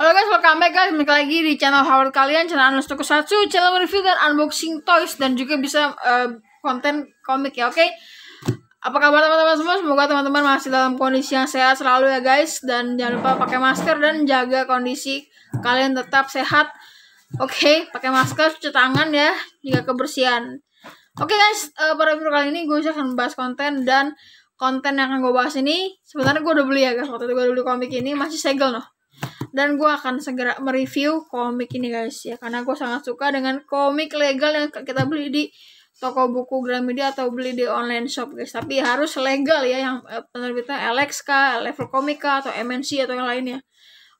Halo guys, welcome back guys, balik lagi di channel Howard kalian, channel Toko satu channel review dan unboxing toys dan juga bisa uh, konten komik ya, oke? Okay? Apa kabar teman-teman semua? Semoga teman-teman masih dalam kondisi yang sehat selalu ya guys dan jangan lupa pakai masker dan jaga kondisi kalian tetap sehat. Oke, okay? pakai masker, cuci tangan ya, jaga kebersihan. Oke okay guys, uh, pada video kali ini gue akan membahas konten dan konten yang akan gue bahas ini sebenarnya gue udah beli ya guys waktu itu gue udah beli komik ini masih segel loh dan gue akan segera mereview komik ini guys ya karena gue sangat suka dengan komik legal yang kita beli di toko buku Gramedia atau beli di online shop guys tapi harus legal ya yang eh, penerbitnya LXK, Level Komika atau MNC atau yang lainnya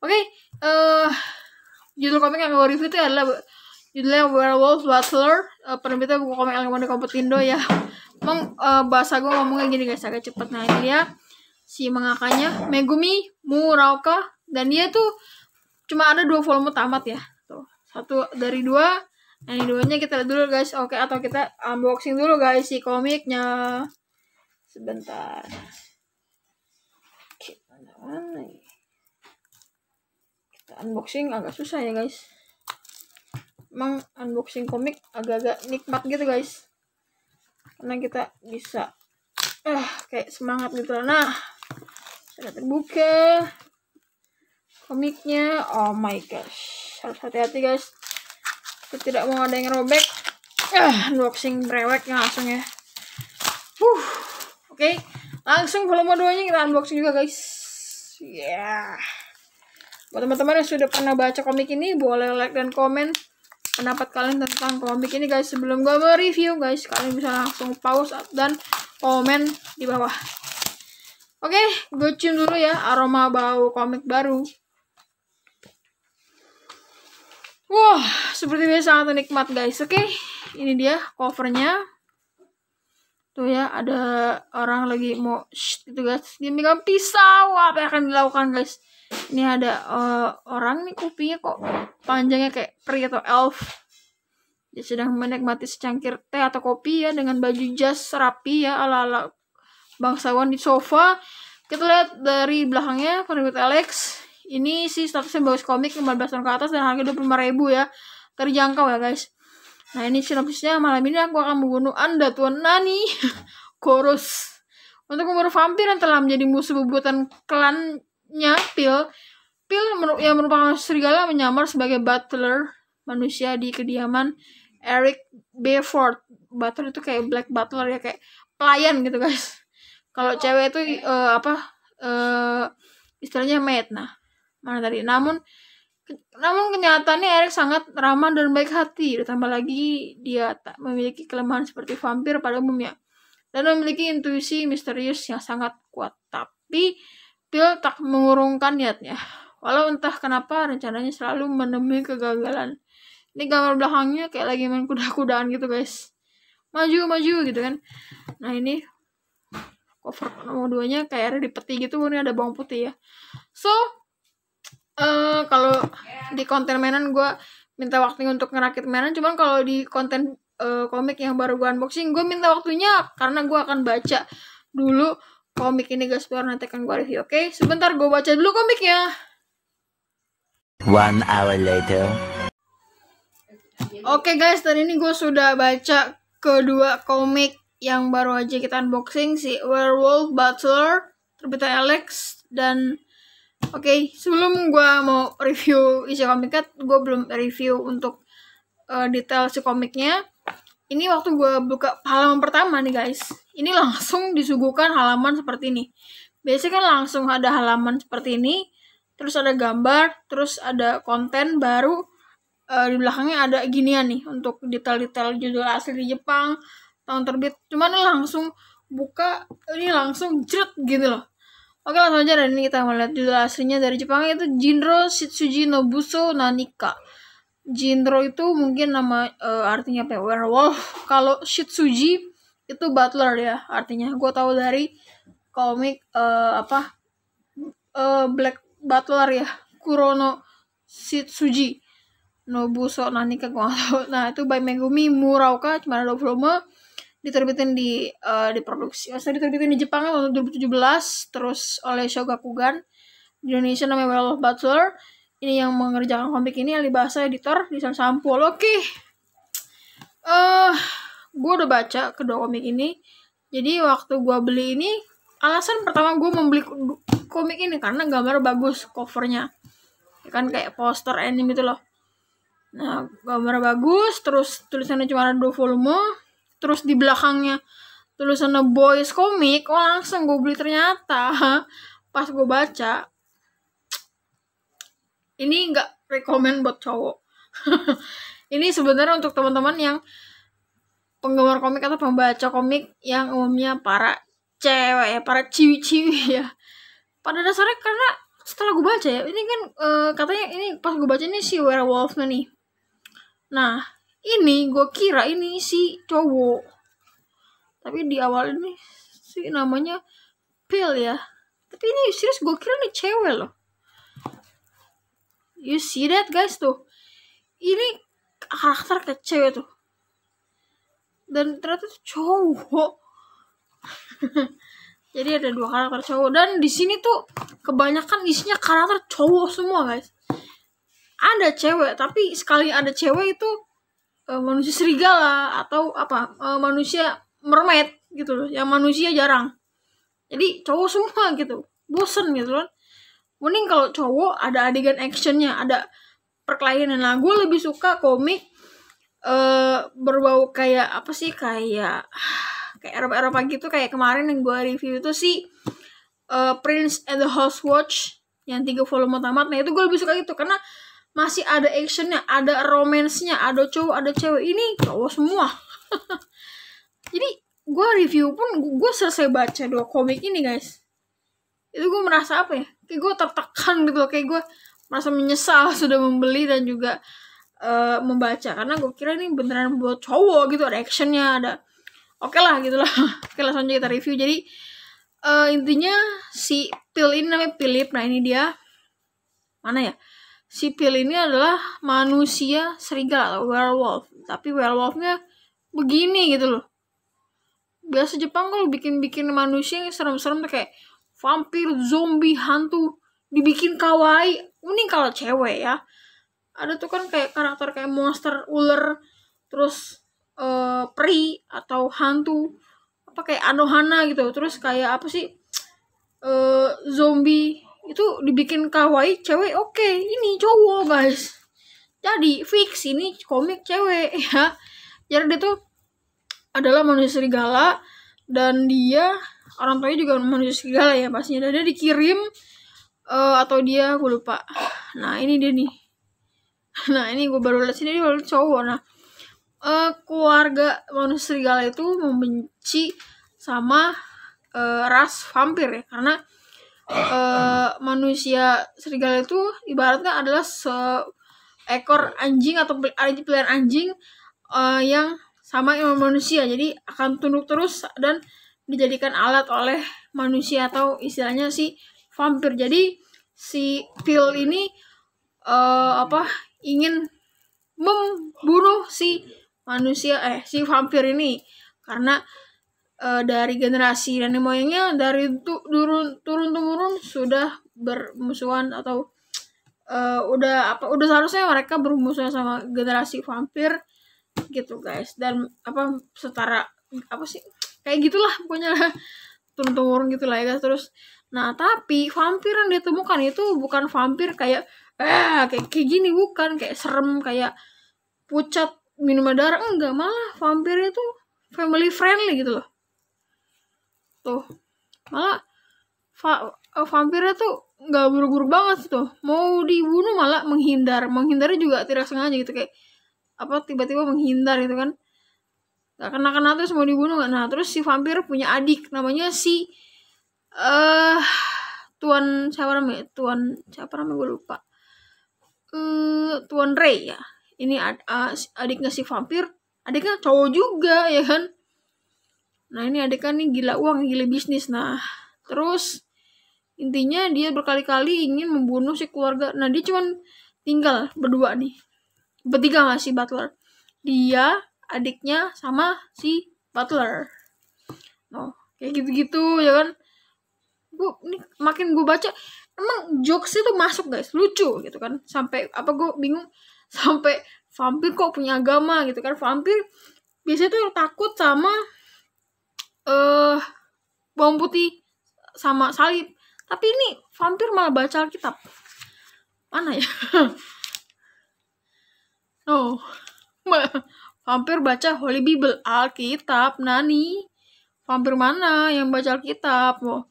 oke okay, uh, eh, judul komik yang gue review itu adalah judulnya Werewolf Butler uh, penerbitnya buku komik Elmon Kompetindo ya emang uh, bahasa gue ngomongnya gini guys agak cepet nah ini ya si mengakanya Megumi Muraoka dan dia tuh cuma ada dua volume tamat ya tuh satu dari dua yang nah, ini duanya kita lihat dulu guys oke atau kita unboxing dulu guys si komiknya sebentar kita unboxing agak susah ya guys emang unboxing komik agak-agak nikmat gitu guys karena kita bisa eh kayak semangat gitu nah sudah terbuka komiknya oh my gosh harus hati-hati guys aku tidak mau ada yang robek ah unboxing breweknya langsung ya huh oke okay. langsung volume 2 nya kita unboxing juga guys ya yeah. buat teman-teman yang sudah pernah baca komik ini boleh like dan komen pendapat kalian tentang komik ini guys sebelum gue mereview guys kalian bisa langsung pause dan komen di bawah oke okay, gue cium dulu ya aroma bau komik baru Wah, seperti biasa sangat nikmat guys. Oke, okay, ini dia covernya. Tuh ya, ada orang lagi mau shh, gitu guys. Dia megang pisau. Apa yang akan dilakukan guys? Ini ada uh, orang nih kupingnya kok panjangnya kayak peri atau elf. Dia sedang menikmati secangkir teh atau kopi ya dengan baju jas rapi ya ala-ala bangsawan di sofa. Kita lihat dari belakangnya, Alex ini sih statusnya bagus komik 15 tahun ke atas dan harga 25 ribu ya. Terjangkau ya guys. Nah ini sinopsisnya malam ini aku akan membunuh anda tuan Nani. Chorus. Untuk membunuh vampir yang telah menjadi musuh bebutan klannya Pil. Pil yang merupakan serigala menyamar sebagai butler manusia di kediaman Eric Beaufort. Butler itu kayak black butler ya kayak pelayan gitu guys. Kalau cewek itu uh, apa uh, istilahnya maid. Nah, mana tadi namun namun kenyataannya Eric sangat ramah dan baik hati, ditambah lagi dia tak memiliki kelemahan seperti vampir pada umumnya dan memiliki intuisi misterius yang sangat kuat. Tapi Bill tak mengurungkan niatnya. Walau entah kenapa rencananya selalu menemui kegagalan. Ini gambar belakangnya kayak lagi main kuda-kudaan gitu guys. Maju, maju gitu kan. Nah ini cover nomor duanya kayak ada di peti gitu, ini ada bawang putih ya. So, di konten mainan gue minta waktunya untuk ngerakit mainan cuman kalau di konten uh, komik yang baru gue unboxing gue minta waktunya karena gue akan baca dulu komik ini guys baru nanti akan gue review oke okay? sebentar gue baca dulu komiknya one hour later Oke okay guys, dan ini gue sudah baca kedua komik yang baru aja kita unboxing si Werewolf Butler terbitan Alex dan Oke, okay, sebelum gue mau review isi komiknya, gue belum review untuk uh, detail si komiknya. Ini waktu gue buka halaman pertama nih guys. Ini langsung disuguhkan halaman seperti ini. Biasanya kan langsung ada halaman seperti ini, terus ada gambar, terus ada konten baru. Uh, di belakangnya ada ginian nih untuk detail-detail judul asli di Jepang, tahun terbit. Cuman langsung buka, ini langsung jret gitu loh Oke langsung aja dan ini kita melihat judul aslinya dari Jepang itu Jinro Shitsuji Nobuso Nanika. Jinro itu mungkin nama uh, artinya apa? Ya? Werewolf. Kalau Shitsuji itu butler ya artinya. Gue tahu dari komik uh, apa uh, Black Butler ya Kurono Shitsuji Nobuso Nanika gue gak tahu. Nah itu by Megumi Murauka cuma ada 20 volume diterbitin di uh, eh, diproduksi maksudnya diterbitin di Jepang tahun 2017 terus oleh Shogakukan di Indonesia namanya Well Butler ini yang mengerjakan komik ini yang dibahasa editor di San Sampul oke okay. uh, eh, gue udah baca kedua komik ini jadi waktu gue beli ini alasan pertama gue membeli komik ini karena gambar bagus covernya ya kan kayak poster anime itu loh nah gambar bagus terus tulisannya cuma ada dua volume terus di belakangnya tulisannya boys komik oh langsung gue beli ternyata pas gue baca ini nggak rekomend buat cowok ini sebenarnya untuk teman-teman yang penggemar komik atau pembaca komik yang umumnya para cewek eh, para ciwi-ciwi ya pada dasarnya karena setelah gue baca ya ini kan uh, katanya ini pas gue baca ini si werewolf nih nah ini gue kira ini si cowok tapi di awal ini si namanya Pil ya tapi ini serius gue kira ini cewek loh you see that guys tuh ini karakter kayak cewek tuh dan ternyata tuh cowok jadi ada dua karakter cowok dan di sini tuh kebanyakan isinya karakter cowok semua guys ada cewek tapi sekali ada cewek itu Eh, manusia serigala atau apa uh, manusia mermaid gitu loh yang manusia jarang jadi cowok semua gitu bosen gitu loh kan. mending kalau cowok ada adegan actionnya ada perkelahian lah gue lebih suka komik uh, berbau kayak apa sih kayak kayak Eropa Eropa gitu kayak kemarin yang gue review itu sih uh, Prince and the House Watch yang tiga volume tamat nah itu gue lebih suka gitu karena masih ada actionnya ada romansnya ada cowok ada cewek ini cowok semua jadi gue review pun gue selesai baca dua komik ini guys itu gue merasa apa ya kayak gue tertekan gitu loh kayak gue merasa menyesal sudah membeli dan juga uh, membaca karena gue kira ini beneran buat cowok gitu ada actionnya ada oke okay lah gitu lah oke okay, langsung aja kita review jadi uh, intinya si pil ini namanya Philip nah ini dia mana ya sipil ini adalah manusia serigala atau werewolf tapi werewolfnya begini gitu loh biasa Jepang kalau bikin-bikin manusia yang serem-serem tuh kayak vampir zombie hantu dibikin kawaii unik kalau cewek ya ada tuh kan kayak karakter kayak monster ular terus uh, peri atau hantu apa kayak anohana gitu terus kayak apa sih uh, zombie itu dibikin kawaii cewek oke okay. ini cowok guys jadi fix ini komik cewek ya jadi dia tuh adalah manusia serigala dan dia orang tuanya juga manusia serigala ya pastinya dan dia dikirim uh, atau dia gue lupa nah ini dia nih nah ini gue baru lihat sini dia baru cowok nah uh, keluarga manusia serigala itu membenci sama uh, ras vampir ya karena uh, manusia serigala itu ibaratnya adalah seekor anjing atau anjing pilihan anjing uh, yang sama dengan manusia jadi akan tunduk terus dan dijadikan alat oleh manusia atau istilahnya si vampir jadi si pil ini uh, apa ingin membunuh si manusia eh si vampir ini karena uh, dari generasi nenek moyangnya dari tu, turun turun temurun sudah bermusuhan atau uh, udah apa udah seharusnya mereka bermusuhan sama generasi vampir gitu guys dan apa setara apa sih kayak gitulah pokoknya turun temurun gitulah ya guys terus nah tapi vampir yang ditemukan itu bukan vampir kayak eh kayak, kayak gini bukan kayak serem kayak pucat minum darah enggak malah vampir itu family friendly gitu loh tuh malah va eh, vampirnya tuh nggak buruk-buruk banget tuh mau dibunuh malah menghindar menghindarnya juga tidak sengaja gitu kayak apa tiba-tiba menghindar gitu kan gak kena kena terus mau dibunuh nggak nah terus si vampir punya adik namanya si eh uh, tuan siapa namanya tuan siapa namanya gue lupa eh uh, tuan Ray ya ini ad, eh, adiknya si vampir adiknya cowok juga ya kan Nah ini adik kan nih gila uang, gila bisnis. Nah terus intinya dia berkali-kali ingin membunuh si keluarga. Nah dia cuman tinggal berdua nih. Bertiga gak si Butler? Dia, adiknya, sama si Butler. oh kayak gitu-gitu ya kan. Gue, ini makin gue baca, emang jokes itu masuk guys, lucu gitu kan. Sampai, apa gue bingung, sampai vampir kok punya agama gitu kan. Vampir biasanya tuh takut sama eh uh, bawang putih sama salib. Tapi ini vampir malah baca Alkitab. Mana ya? oh. Vampir baca Holy Bible, Alkitab, Nani. Vampir mana yang baca Alkitab? Oh.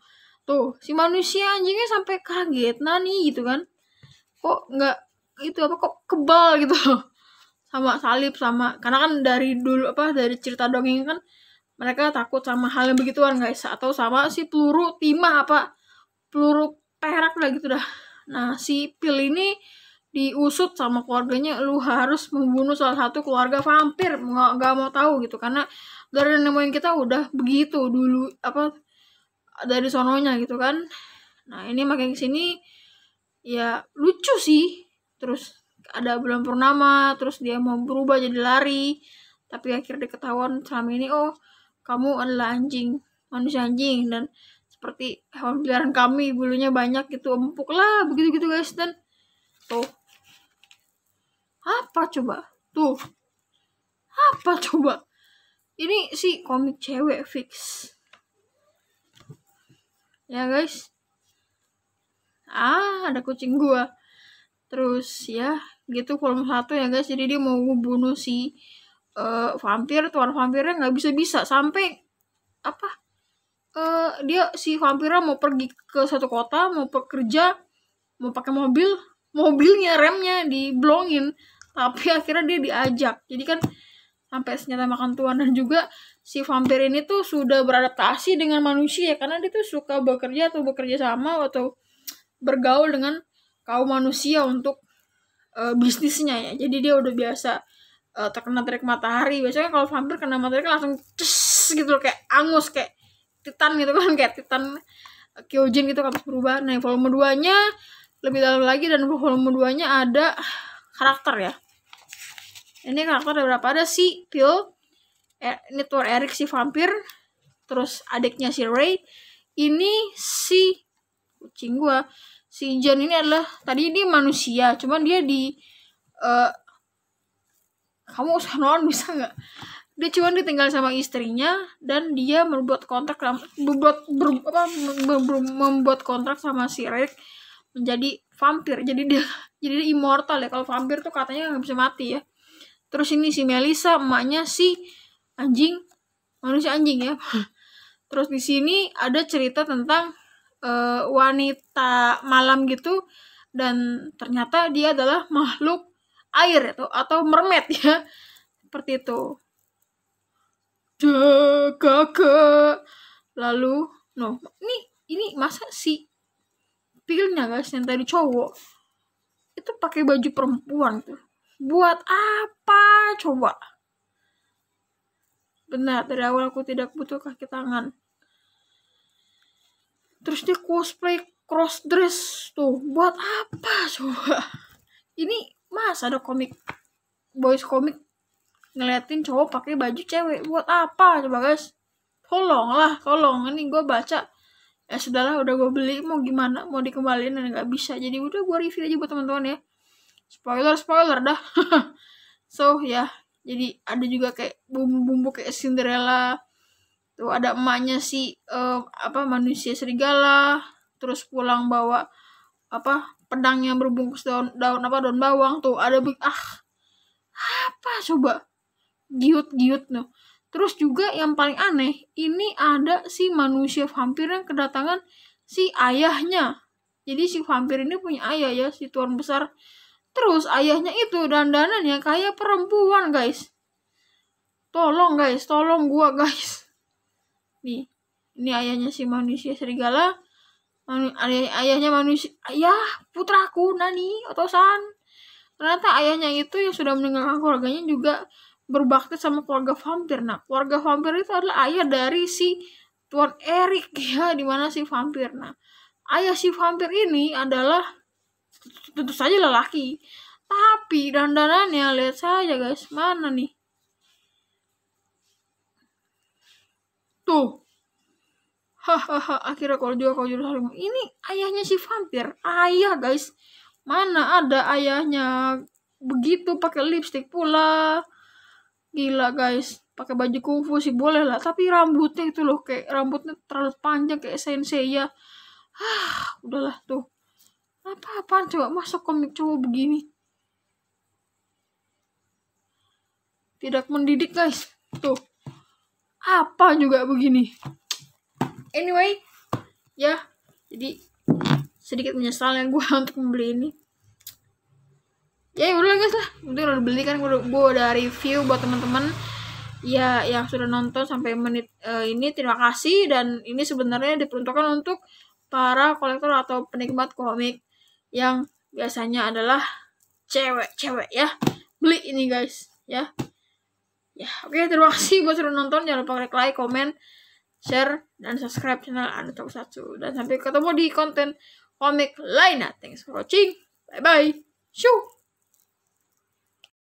Tuh, si manusia anjingnya sampai kaget, Nani gitu kan. Kok nggak itu apa kok kebal gitu sama salib sama karena kan dari dulu apa dari cerita dongeng kan mereka takut sama hal yang begituan guys atau sama si peluru timah apa peluru perak lah gitu dah nah si pil ini diusut sama keluarganya lu harus membunuh salah satu keluarga vampir nggak nggak mau tahu gitu karena dari nemuin kita udah begitu dulu apa dari sononya gitu kan nah ini makin kesini ya lucu sih terus ada bulan purnama terus dia mau berubah jadi lari tapi akhirnya ketahuan selama ini oh kamu adalah anjing manusia anjing dan seperti hewan peliharaan kami bulunya banyak gitu empuk lah begitu gitu guys dan tuh apa coba tuh apa coba ini si komik cewek fix ya guys ah ada kucing gua terus ya gitu kolom satu ya guys jadi dia mau bunuh si uh, vampir tuan vampirnya nggak bisa bisa sampai apa uh, dia si vampirnya mau pergi ke satu kota mau pekerja mau pakai mobil mobilnya remnya diblongin tapi akhirnya dia diajak jadi kan sampai senjata makan tuan dan juga si vampir ini tuh sudah beradaptasi dengan manusia karena dia tuh suka bekerja atau bekerja sama atau bergaul dengan kaum manusia untuk uh, bisnisnya ya jadi dia udah biasa uh, terkena terik matahari biasanya kalau vampir kena matahari kan langsung cus gitu loh, kayak angus kayak titan gitu kan kayak titan Kyojin gitu kan berubah nah volume 2 nya lebih dalam lagi dan volume 2 nya ada karakter ya ini karakter ada berapa ada si Pil er, eh, ini tuan Eric si vampir terus adiknya si Ray ini si kucing gua si Jen ini adalah tadi ini manusia cuman dia di uh, kamu usah nolong bisa nggak dia cuman ditinggal sama istrinya dan dia membuat kontrak membuat ber, apa, membuat kontrak sama si Rick menjadi vampir jadi dia jadi dia immortal ya kalau vampir tuh katanya nggak bisa mati ya terus ini si Melisa emaknya si anjing manusia anjing ya terus di sini ada cerita tentang uh, wanita malam gitu dan ternyata dia adalah makhluk air itu atau mermaid ya seperti itu jaga lalu no ini ini masa si pilnya guys yang tadi cowok itu pakai baju perempuan tuh buat apa coba benar dari awal aku tidak butuh kaki tangan terus dia cosplay cross dress tuh buat apa coba ini mas ada komik boys komik ngeliatin cowok pakai baju cewek buat apa coba guys tolong lah tolong ini gue baca ya sudahlah udah gue beli mau gimana mau dikembalikan dan nggak bisa jadi udah gue review aja buat teman-teman ya spoiler spoiler dah so ya yeah. jadi ada juga kayak bumbu-bumbu kayak Cinderella tuh ada emaknya si uh, apa manusia serigala terus pulang bawa apa pedang yang berbungkus daun daun apa daun bawang tuh ada ah apa coba giut giut tuh terus juga yang paling aneh ini ada si manusia vampir yang kedatangan si ayahnya jadi si vampir ini punya ayah ya si tuan besar terus ayahnya itu dandanan ya kayak perempuan guys tolong guys tolong gua guys nih ini ayahnya si manusia serigala Manu, ay ayahnya manusia ayah putraku Nani atau san ternyata ayahnya itu yang sudah meninggalkan keluarganya juga berbakti sama keluarga vampir nah keluarga vampir itu adalah ayah dari si Tuan Erik ya di mana si vampir nah ayah si vampir ini adalah tentu saja lelaki tapi dandanannya lihat saja guys mana nih tuh Hahaha, akhirnya kalau juga kau jurus harimau. Ini ayahnya si vampir. Ayah, guys. Mana ada ayahnya? Begitu pakai lipstick pula. Gila, guys. Pakai baju kungfu sih boleh lah, tapi rambutnya itu loh kayak rambutnya terlalu panjang kayak sensei ya. Ah, udahlah tuh. Apa-apaan coba masuk komik cowok begini? Tidak mendidik, guys. Tuh. Apa juga begini? anyway ya jadi sedikit menyesal yang gue untuk membeli ini ya, ya udah guys lah udah udah beli kan gue, dari udah review buat teman-teman ya yang sudah nonton sampai menit uh, ini terima kasih dan ini sebenarnya diperuntukkan untuk para kolektor atau penikmat komik yang biasanya adalah cewek-cewek ya beli ini guys ya ya oke okay, terima kasih buat sudah nonton jangan lupa klik like komen share, dan subscribe channel Anu Talk satu Dan sampai ketemu di konten komik lainnya. Thanks for watching. Bye-bye. Shoo!